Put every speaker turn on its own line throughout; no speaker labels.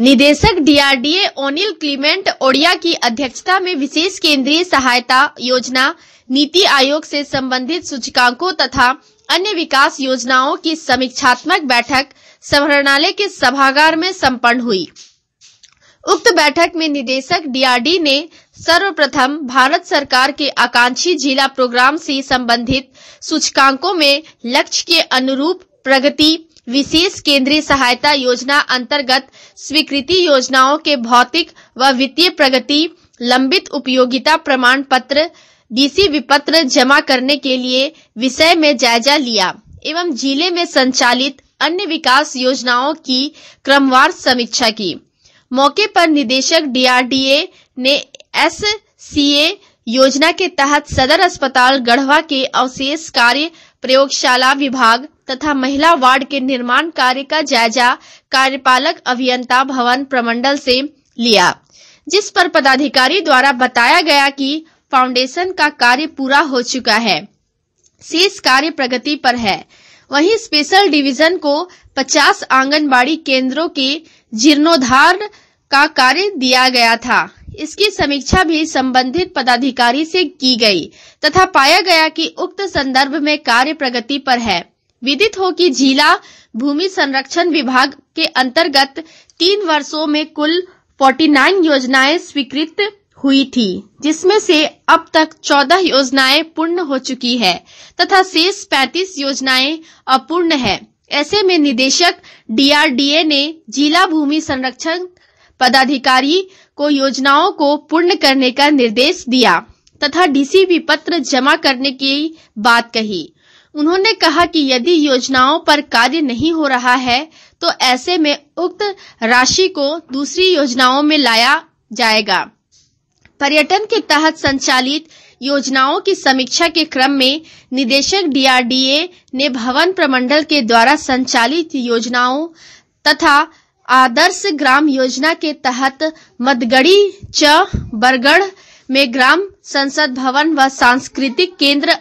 निदेशक DRDA O'Neill Clement Odia की अध्यक्षता में विशेष केंद्रीय सहायता योजना नीति आयोग से संबंधित सूचकांकों तथा अन्य विकास योजनाओं की समीक्षात्मक बैठक समरणालय के सभागार में संपन्न हुई उक्त बैठक में निदेशक डीआरडी ने सर्वप्रथम भारत सरकार के आकांक्षी जिला प्रोग्राम से संबंधित सूचकांकों में लक्ष्य के अनुरूप प्रगति विशेष केंद्रीय सहायता योजना अंतर्गत स्वीकृति योजनाओं के भौतिक व वित्तीय प्रगति लंबित उपयोगिता प्रमाण पत्र डीसी विपत्र जमा करने के लिए विषय में जायजा लिया एवं जिले में संचालित अन्य विकास योजनाओं की क्रमवार समीक्षा की मौके पर निदेशक डीआरडीए ने एस योजना के तहत सदर अस्पताल गढ़वा के अवशेष कार्य प्रयोगशाला विभाग तथा महिला वार्ड के निर्माण कार्य का जायजा कार्यपालक अभियंता भवन प्रमंडल से लिया जिस पर पदाधिकारी द्वारा बताया गया कि फाउंडेशन का कार्य पूरा हो चुका है शेष कार्य प्रगति पर है वहीं स्पेशल डिवीजन को 50 आंगनबाड़ी केंद्रों के जीर्णोद्धार का कार्य दिया गया था इसकी समीक्षा भी संबंधित पदाधिकारी से की गई तथा पाया गया कि उक्त संदर्भ में कार्य प्रगति पर है विदित हो कि जिला भूमि संरक्षण विभाग के अंतर्गत तीन वर्षों में कुल 49 योजनाएं स्वीकृत हुई थी जिसमें से अब तक 14 योजनाएं पूर्ण हो चुकी है तथा शेष 35 योजनाएं अपूर्ण है ऐसे में निदेशक डीआरडीए ने जिला भूमि संरक्षण पदाधिकारी को योजनाओं को पूर्ण करने का निर्देश दिया तथा भी पत्र जमा करने की बात कही उन्होंने कहा कि यदि योजनाओं पर कार्य नहीं हो रहा है तो ऐसे में उक्त राशि को दूसरी योजनाओं में लाया जाएगा पर्यटन के तहत संचालित योजनाओं की समीक्षा के क्रम में निदेशक डीआरडीए ने भवन प्रमंडल के द्वारा संचालित योजनाओं तथा आदर्श ग्राम योजना के तहत मदगढ़ी च बरगढ़ में ग्राम संसद भवन व सांस्कृतिक केंद्र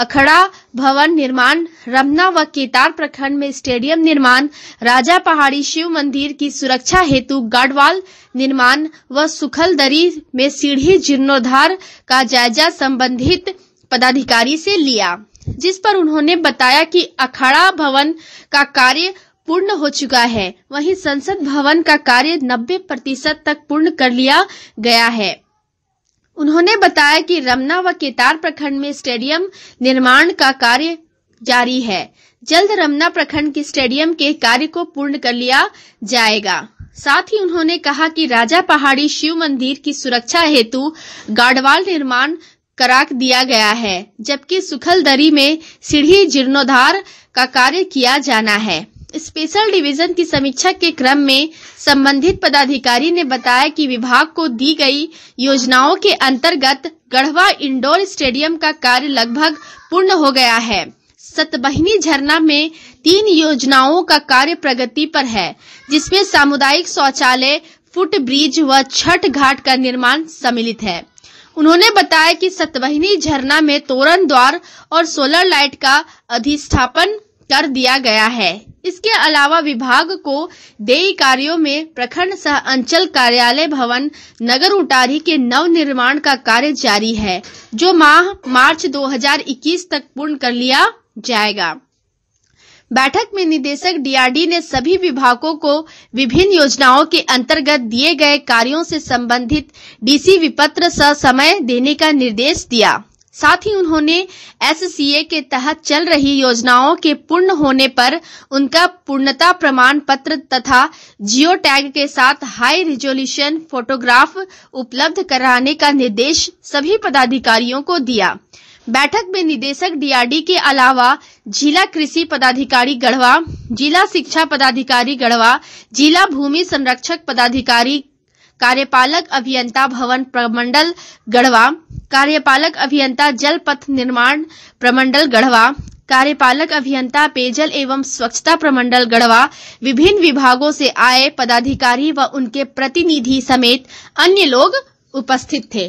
अखड़ा भवन निर्माण रमना व केतार प्रखंड में स्टेडियम निर्माण राजा पहाड़ी शिव मंदिर की सुरक्षा हेतु गढ़वाल निर्माण व सुखलदरी में सीढ़ी जीर्णोद्धार का जायजा संबंधित पदाधिकारी से लिया जिस पर उन्होंने बताया कि अखाड़ा भवन का कार्य पूर्ण हो चुका है वहीं संसद भवन का कार्य 90 प्रतिशत तक पूर्ण कर लिया गया है उन्होंने बताया कि रमना व केतार प्रखंड में स्टेडियम निर्माण का कार्य जारी है जल्द रमना प्रखंड के स्टेडियम के कार्य को पूर्ण कर लिया जाएगा साथ ही उन्होंने कहा कि राजा पहाड़ी शिव मंदिर की सुरक्षा हेतु गाढ़वाल निर्माण करा दिया गया है जबकि सुखल दरी में सीढ़ी जीर्णोद्धार का कार्य किया जाना है स्पेशल डिवीजन की समीक्षा के क्रम में संबंधित पदाधिकारी ने बताया कि विभाग को दी गई योजनाओं के अंतर्गत गढ़वा इंडोर स्टेडियम का कार्य लगभग पूर्ण हो गया है सतबहिनी झरना में तीन योजनाओं का कार्य प्रगति पर है जिसमें सामुदायिक शौचालय फुट ब्रिज व छठ घाट का निर्माण सम्मिलित है उन्होंने बताया कि सतबहिनी झरना में तोरण द्वार और सोलर लाइट का अधिष्ठापन कर दिया गया है इसके अलावा विभाग को देई कार्यों में प्रखंड सह अंचल कार्यालय भवन नगर उटारी के नव निर्माण का कार्य जारी है जो माह मार्च 2021 तक पूर्ण कर लिया जाएगा बैठक में निदेशक डीआरडी ने सभी विभागों को विभिन्न योजनाओं के अंतर्गत दिए गए कार्यों से संबंधित डीसी विपत्र समय देने का निर्देश दिया साथ ही उन्होंने एससीए के तहत चल रही योजनाओं के पूर्ण होने पर उनका पूर्णता प्रमाण पत्र तथा जियो टैग के साथ हाई रिजोल्यूशन फोटोग्राफ उपलब्ध कराने का निर्देश सभी पदाधिकारियों को दिया बैठक में निदेशक डीआरडी के अलावा जिला कृषि पदाधिकारी गढ़वा जिला शिक्षा पदाधिकारी गढ़वा जिला भूमि संरक्षक पदाधिकारी कार्यपालक अभियंता भवन प्रमंडल गढ़वा कार्यपालक अभियंता जल पथ निर्माण प्रमंडल गढ़वा कार्यपालक अभियंता पेयजल एवं स्वच्छता प्रमंडल गढ़वा विभिन्न विभागों से आए पदाधिकारी व उनके प्रतिनिधि समेत अन्य लोग उपस्थित थे